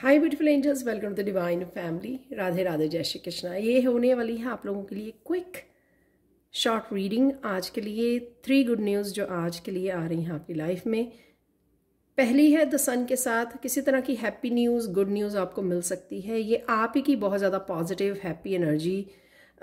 hi beautiful angels welcome to the divine family Radhe Radhe Jai Shri Krishna ये होने वाली है आप लोगों के लिए क्विक शॉर्ट रीडिंग आज के लिए थ्री गुड न्यूज़ जो आज के लिए आ रही हैं आपकी लाइफ में पहली है द सन के साथ किसी तरह की हैप्पी न्यूज़ गुड न्यूज़ आपको मिल सकती है ये आप ही की बहुत ज़्यादा पॉजिटिव हैप्पी एनर्जी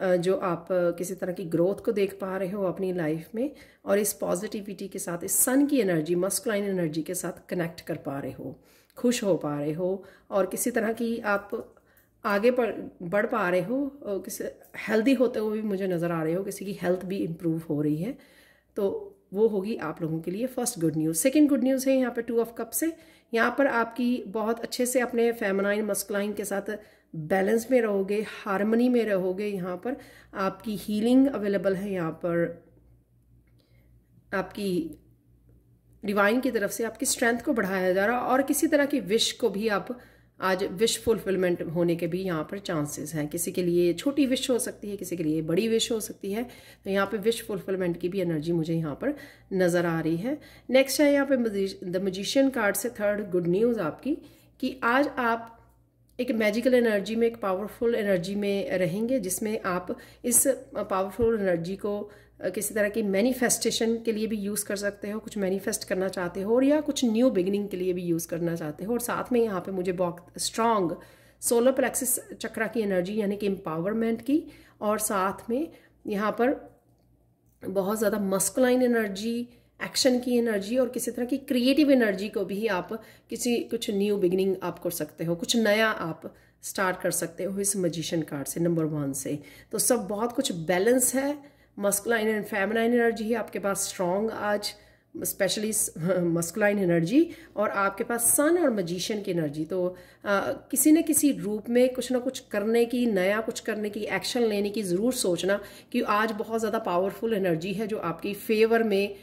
जो आप किसी तरह की ग्रोथ को देख पा रहे हो अपनी लाइफ में और इस पॉजिटिविटी के साथ इस सन की एनर्जी मस्कुलाइन एनर्जी के साथ कनेक्ट कर पा रहे हो खुश हो पा रहे हो और किसी तरह की आप आगे बढ़ बढ़ पा रहे हो किसी हेल्दी होते हुए भी मुझे नज़र आ रहे हो किसी की हेल्थ भी इम्प्रूव हो रही है तो वो होगी आप लोगों के लिए first good news second good news है यहाँ पर टू ऑफ कप से यहाँ पर आपकी बहुत अच्छे से अपने फेमनाइन मस्कुलाइन के साथ बैलेंस में रहोगे हारमनी में रहोगे यहाँ पर आपकी हीलिंग अवेलेबल है यहाँ पर आपकी डिवाइन की तरफ से आपकी स्ट्रेंथ को बढ़ाया जा रहा और किसी तरह की विश को भी आप आज विश फुलफिलमेंट होने के भी यहाँ पर चांसेस हैं किसी के लिए छोटी विश हो सकती है किसी के लिए बड़ी विश हो सकती है तो यहाँ पे विश फुलफिलमेंट की भी एनर्जी मुझे यहाँ पर नज़र आ रही है नेक्स्ट है यहाँ पे द मजिशियन कार्ड से थर्ड गुड न्यूज़ आपकी कि आज आप एक मैजिकल एनर्जी में एक पावरफुल एनर्जी में रहेंगे जिसमें आप इस पावरफुल एनर्जी को किसी तरह की मैनिफेस्टेशन के लिए भी यूज़ कर सकते हो कुछ मैनिफेस्ट करना चाहते हो और या कुछ न्यू बिगनिंग के लिए भी यूज़ करना चाहते हो और साथ में यहाँ पे मुझे बहुत स्ट्रॉन्ग सोलर प्लेक्सिस चक्रा की एनर्जी यानी कि एम्पावरमेंट की और साथ में यहाँ पर बहुत ज़्यादा मस्कुलाइन एनर्जी एक्शन की एनर्जी और किसी तरह की क्रिएटिव एनर्जी को भी आप किसी कुछ न्यू बिगनिंग आप कर सकते हो कुछ नया आप स्टार्ट कर सकते हो इस मजिशन कार्ड से नंबर वन से तो सब बहुत कुछ बैलेंस है मस्कुलाइन एंड फेमिनाइन एनर्जी है आपके पास स्ट्रॉन्ग आज स्पेशली मस्कुलाइन एनर्जी और आपके पास सन और मजिशियन की एनर्जी तो आ, किसी न किसी रूप में कुछ ना कुछ करने की नया कुछ करने की एक्शन लेने की ज़रूर सोचना कि आज बहुत ज़्यादा पावरफुल एनर्जी है जो आपकी फेवर में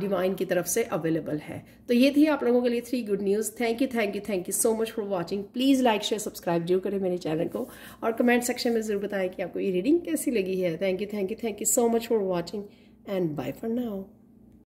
डिवाइन की तरफ से अवेलेबल है तो ये थी आप लोगों के लिए three good news thank you thank you thank you so much for watching please like share subscribe जरूर करें मेरे चैनल को और कमेंट सेक्शन में ज़रूर बताएं कि आपको ये रीडिंग कैसी लगी है thank you thank you thank you so much for watching and bye for now